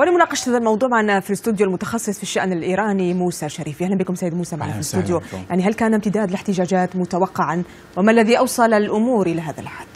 ولمناقشة هذا الموضوع معنا في الاستوديو المتخصص في الشأن الإيراني موسى شريف أهلا بكم سيد موسى معنا في الاستوديو يعني هل كان امتداد الاحتجاجات متوقعا وما الذي أوصل الأمور إلى هذا الحد؟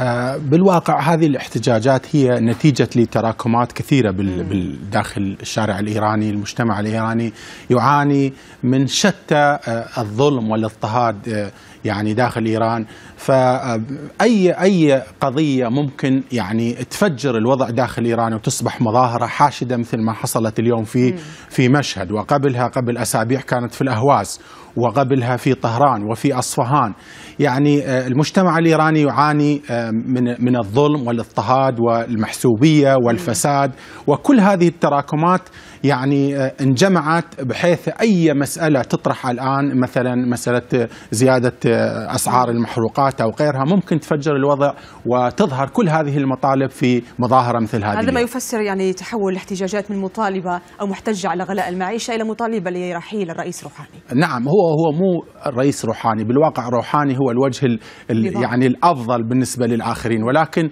آه، بالواقع هذه الاحتجاجات هي نتيجة لتراكمات كثيرة بالداخل الشارع الإيراني المجتمع الإيراني يعاني من شتى آه، الظلم والاضطهاد آه، يعني داخل ايران فاي اي قضيه ممكن يعني تفجر الوضع داخل ايران وتصبح مظاهره حاشده مثل ما حصلت اليوم في في مشهد وقبلها قبل اسابيع كانت في الاهواز وقبلها في طهران وفي أصفهان يعني آه، المجتمع الإيراني يعاني آه، من من الظلم والاضطهاد والمحسوبية والفساد وكل هذه التراكمات يعني آه، انجمعت بحيث أي مسألة تطرح الآن مثلا مسألة آه، زيادة آه، أسعار المحروقات أو غيرها ممكن تفجر الوضع وتظهر كل هذه المطالب في مظاهرة مثل هذه هذا ما يفسر يعني تحول الاحتجاجات من مطالبة أو محتجة على غلاء المعيشة إلى مطالبة لرحيل الرئيس روحاني نعم هو هو مو الرئيس روحاني بالواقع روحاني هو الوجه الـ الـ يعني الأفضل بالنسبة للآخرين ولكن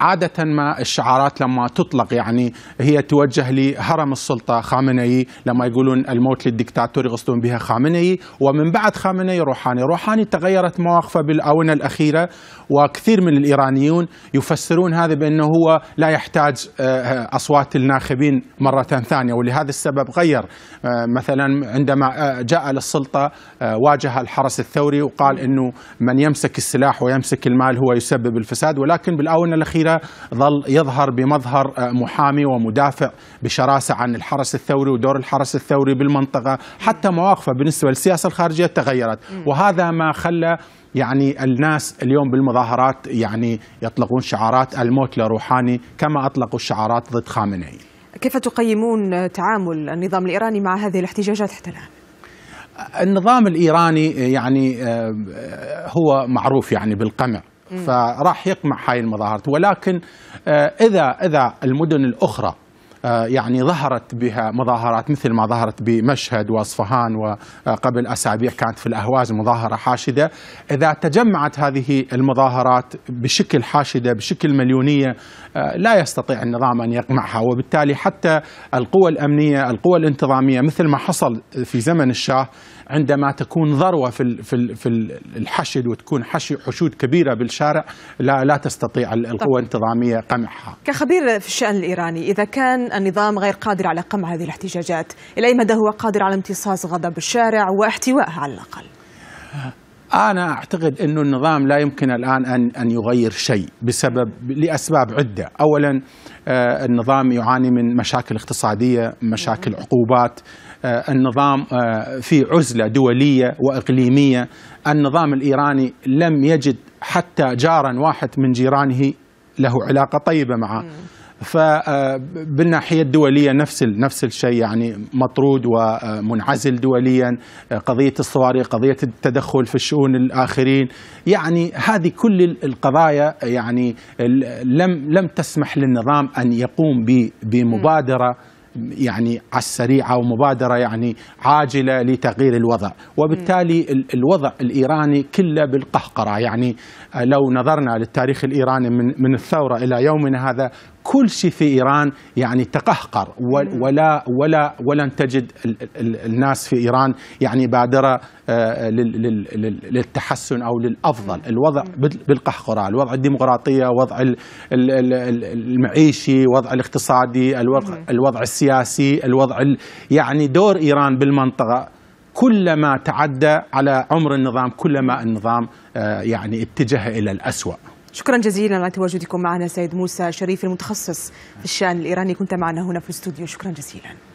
عادة ما الشعارات لما تطلق يعني هي توجه لهرم السلطه خامنئي لما يقولون الموت للدكتاتور يقصدون بها خامنئي ومن بعد خامنئي روحاني، روحاني تغيرت مواقفه بالاونه الاخيره وكثير من الايرانيون يفسرون هذا بانه هو لا يحتاج آه، آه، اصوات الناخبين مره ثانيه ولهذا السبب غير آه، مثلا عندما جاء للسلطه واجه الحرس الثوري وقال انه من يمسك السلاح ويمسك المال هو يسبب الفساد ولكن بالاونه الاخيره ظل يظهر بمظهر محامي ومدافع بشراسه عن عن الحرس الثوري ودور الحرس الثوري بالمنطقة حتى مواقفه بالنسبة للسياسة الخارجية تغيرت وهذا ما خلى يعني الناس اليوم بالمظاهرات يعني يطلقون شعارات الموت لروحاني كما أطلقوا الشعارات ضد خامنئي كيف تقيمون تعامل النظام الإيراني مع هذه الاحتجاجات حتى الآن؟ النظام الإيراني يعني آه، هو معروف يعني بالقمع فراح يقمع هاي المظاهرات ولكن آه، إذا إذا المدن الأخرى آه، يعني ظهرت بها مظاهرات مثل ما ظهرت بمشهد واصفهان وقبل أسابيع كانت في الأهواز مظاهرة حاشدة إذا تجمعت هذه المظاهرات بشكل حاشدة بشكل مليونية آه، لا يستطيع النظام أن يقمعها وبالتالي حتى القوى الأمنية القوى الانتظامية مثل ما حصل في زمن الشاه عندما تكون ذروة في في في الحشد وتكون حشود كبيرة بالشارع لا لا تستطيع القوى الانتظامية قمعها كخبير في الشأن الإيراني إذا كان النظام غير قادر على قمع هذه الاحتجاجات إلى أي مدى هو قادر على امتصاص غضب الشارع واحتوائها على الأقل أنا أعتقد أن النظام لا يمكن الآن أن أن يغير شيء بسبب لأسباب عدة، أولا آه، النظام يعاني من مشاكل اقتصادية، مشاكل عقوبات، آه، النظام آه، في عزلة دولية وإقليمية، النظام الإيراني لم يجد حتى جارا واحد من جيرانه له علاقة طيبة معه. فبالناحيه آه، الدوليه نفس نفس الشيء يعني مطرود ومنعزل دوليا آه، قضيه الصواريخ قضيه التدخل في الشؤون الاخرين يعني هذه كل القضايا يعني لم لم تسمح للنظام ان يقوم بمبادره يعني على السريع او مبادره يعني عاجله لتغيير الوضع، وبالتالي الوضع الايراني كله بالقهقره، يعني آه، لو نظرنا للتاريخ الايراني من من الثوره الى يومنا هذا كل شيء في ايران يعني تقهقر ولا ولا ولن تجد الناس في ايران يعني بادره آه، للتحسن او للافضل، الوضع بالقهقرة، الوضع الديمقراطيه، وضع المعيشي، وضع الاقتصادي، الوضع الوضع السياسي، الوضع يعني دور ايران بالمنطقه كلما تعدى على عمر النظام كلما النظام آه، يعني اتجه الى الأسوأ شكرا جزيلا على تواجدكم معنا سيد موسى شريف المتخصص في الشان الإيراني كنت معنا هنا في الاستوديو شكرا جزيلا